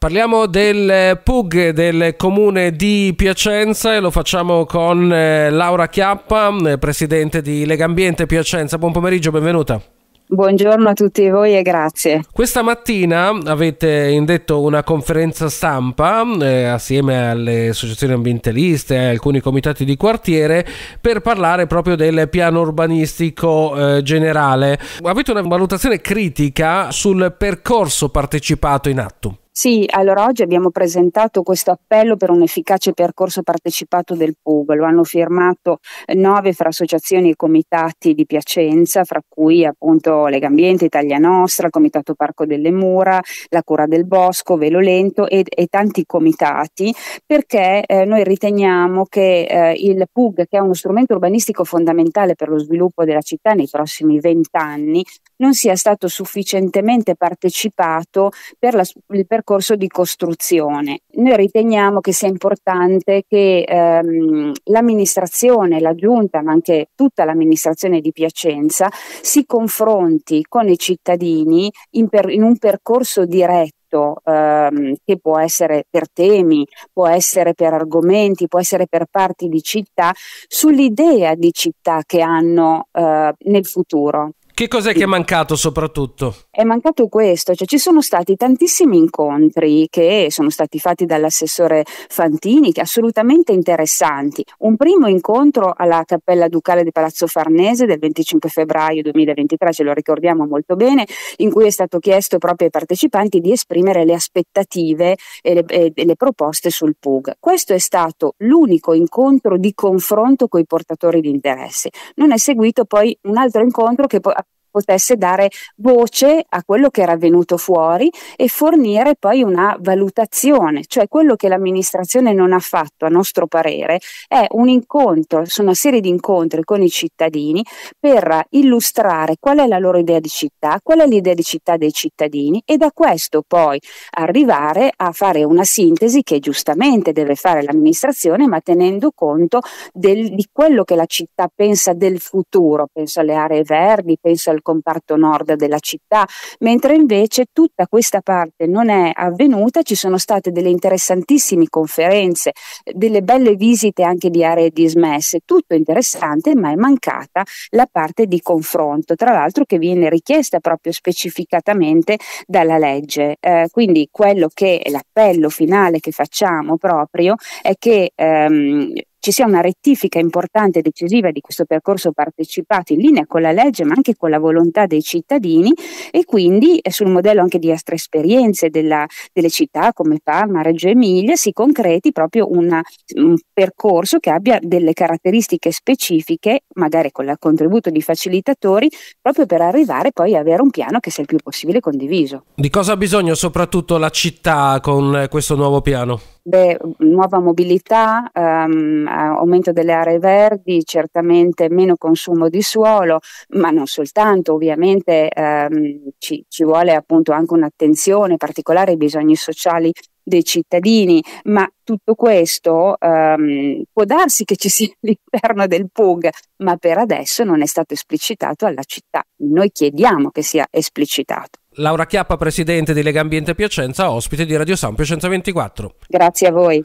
Parliamo del eh, PUG del comune di Piacenza e lo facciamo con eh, Laura Chiappa, eh, presidente di Legambiente Piacenza. Buon pomeriggio, benvenuta. Buongiorno a tutti voi e grazie. Questa mattina avete indetto una conferenza stampa eh, assieme alle associazioni ambientaliste e alcuni comitati di quartiere per parlare proprio del piano urbanistico eh, generale. Avete una valutazione critica sul percorso partecipato in atto? Sì, allora oggi abbiamo presentato questo appello per un efficace percorso partecipato del PUG. Lo hanno firmato eh, nove fra associazioni e comitati di Piacenza, fra cui appunto Legambiente, Italia Nostra, il Comitato Parco delle Mura, la Cura del Bosco, Velolento e, e tanti comitati, perché eh, noi riteniamo che eh, il PUG, che è uno strumento urbanistico fondamentale per lo sviluppo della città nei prossimi vent'anni, non sia stato sufficientemente partecipato per la, il percorso percorso di costruzione. Noi riteniamo che sia importante che ehm, l'amministrazione, la giunta, ma anche tutta l'amministrazione di Piacenza si confronti con i cittadini in, per, in un percorso diretto ehm, che può essere per temi, può essere per argomenti, può essere per parti di città, sull'idea di città che hanno eh, nel futuro. Che cos'è sì. che è mancato soprattutto? È mancato questo, cioè ci sono stati tantissimi incontri che sono stati fatti dall'assessore Fantini, che assolutamente interessanti. Un primo incontro alla Cappella Ducale di Palazzo Farnese del 25 febbraio 2023, ce lo ricordiamo molto bene, in cui è stato chiesto proprio ai partecipanti di esprimere le aspettative e le, e, le proposte sul PUG. Questo è stato l'unico incontro di confronto con i portatori di interessi. Non è seguito poi un altro incontro che poi potesse dare voce a quello che era venuto fuori e fornire poi una valutazione, cioè quello che l'amministrazione non ha fatto a nostro parere è un incontro, una serie di incontri con i cittadini per illustrare qual è la loro idea di città, qual è l'idea di città dei cittadini e da questo poi arrivare a fare una sintesi che giustamente deve fare l'amministrazione ma tenendo conto del, di quello che la città pensa del futuro, penso alle aree verdi, penso al il comparto nord della città, mentre invece tutta questa parte non è avvenuta, ci sono state delle interessantissime conferenze, delle belle visite anche di aree dismesse, tutto interessante ma è mancata la parte di confronto, tra l'altro che viene richiesta proprio specificatamente dalla legge. Eh, quindi quello che l'appello finale che facciamo proprio è che ehm, ci sia una rettifica importante e decisiva di questo percorso partecipato in linea con la legge ma anche con la volontà dei cittadini e quindi eh, sul modello anche di altre esperienze della, delle città come Parma, Reggio Emilia si concreti proprio una, un percorso che abbia delle caratteristiche specifiche magari con il contributo di facilitatori proprio per arrivare poi a avere un piano che sia il più possibile condiviso. Di cosa ha bisogno soprattutto la città con questo nuovo piano? Beh, nuova mobilità, um, aumento delle aree verdi, certamente meno consumo di suolo, ma non soltanto, ovviamente um, ci, ci, vuole appunto anche un'attenzione particolare ai bisogni sociali dei cittadini, ma tutto questo um, può darsi che ci sia all'interno del PUG, ma per adesso non è stato esplicitato alla città. Noi chiediamo che sia esplicitato. Laura Chiappa, presidente di Lega Ambiente Piacenza, ospite di Radio San Piacenza 24. Grazie a voi.